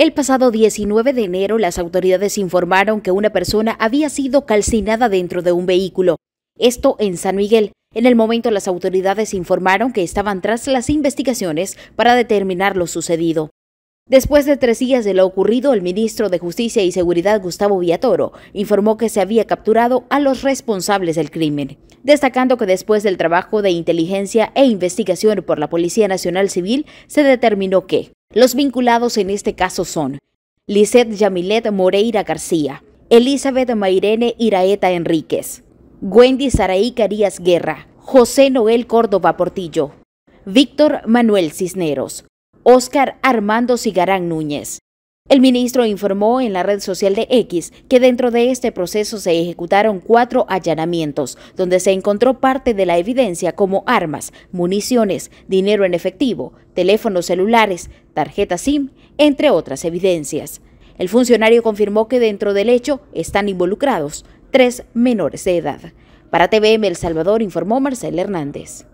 El pasado 19 de enero, las autoridades informaron que una persona había sido calcinada dentro de un vehículo. Esto en San Miguel. En el momento, las autoridades informaron que estaban tras las investigaciones para determinar lo sucedido. Después de tres días de lo ocurrido, el ministro de Justicia y Seguridad, Gustavo Villatoro, informó que se había capturado a los responsables del crimen, destacando que después del trabajo de inteligencia e investigación por la Policía Nacional Civil, se determinó que los vinculados en este caso son Lisette Yamilet Moreira García, Elizabeth Mairene Iraeta Enríquez, Wendy Saraí Carías Guerra, José Noel Córdoba Portillo, Víctor Manuel Cisneros, Óscar Armando Cigarán Núñez, el ministro informó en la red social de X que dentro de este proceso se ejecutaron cuatro allanamientos, donde se encontró parte de la evidencia como armas, municiones, dinero en efectivo, teléfonos celulares, tarjeta SIM, entre otras evidencias. El funcionario confirmó que dentro del hecho están involucrados tres menores de edad. Para TVM El Salvador informó Marcel Hernández.